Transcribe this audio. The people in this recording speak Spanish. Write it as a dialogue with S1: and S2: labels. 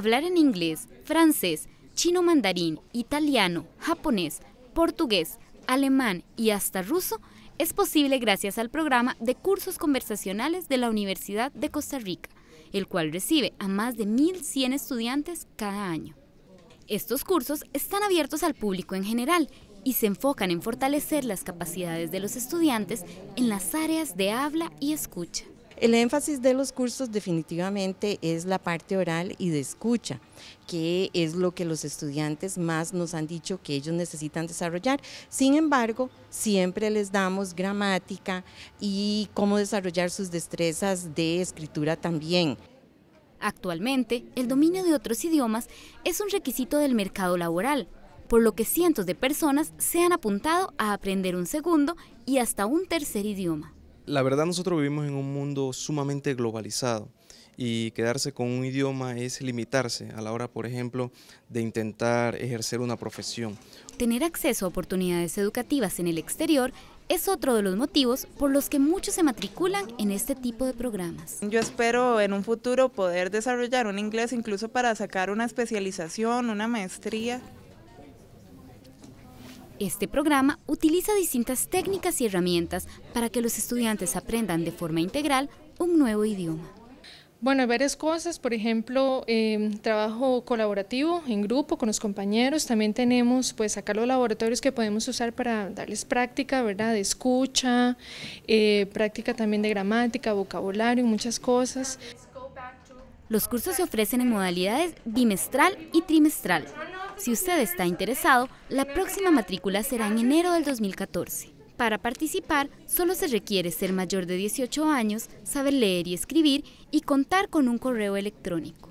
S1: hablar en inglés, francés, chino mandarín, italiano, japonés, portugués, alemán y hasta ruso es posible gracias al programa de cursos conversacionales de la Universidad de Costa Rica, el cual recibe a más de 1.100 estudiantes cada año. Estos cursos están abiertos al público en general y se enfocan en fortalecer las capacidades de los estudiantes en las áreas
S2: de habla y escucha. El énfasis de los cursos definitivamente es la parte oral y de escucha, que es lo que los estudiantes más nos han dicho que ellos necesitan desarrollar. Sin embargo, siempre les damos gramática y cómo desarrollar sus destrezas de escritura también. Actualmente, el dominio de otros idiomas es un requisito del mercado
S1: laboral, por lo que cientos de personas se han apuntado a aprender un segundo y hasta un tercer idioma.
S3: La verdad nosotros vivimos en un mundo sumamente globalizado y quedarse con un idioma es limitarse a la hora, por ejemplo, de intentar ejercer una profesión.
S1: Tener acceso a oportunidades educativas en el exterior es otro de los motivos por los que muchos se matriculan en este tipo de programas. Yo espero en un futuro poder desarrollar un inglés incluso para sacar una especialización, una maestría. Este programa utiliza distintas técnicas y herramientas para que los estudiantes aprendan de forma integral un nuevo idioma. Bueno,
S3: hay varias cosas, por ejemplo, em, trabajo colaborativo en grupo con los compañeros, también tenemos pues acá los laboratorios que podemos usar para darles práctica, ¿verdad? De escucha, eh, práctica también de gramática, vocabulario, muchas cosas.
S1: Los cursos se ofrecen en modalidades bimestral y trimestral. Si usted está interesado, la próxima matrícula será en enero del 2014. Para participar, solo se requiere ser mayor de 18 años, saber leer y escribir y contar con un correo electrónico.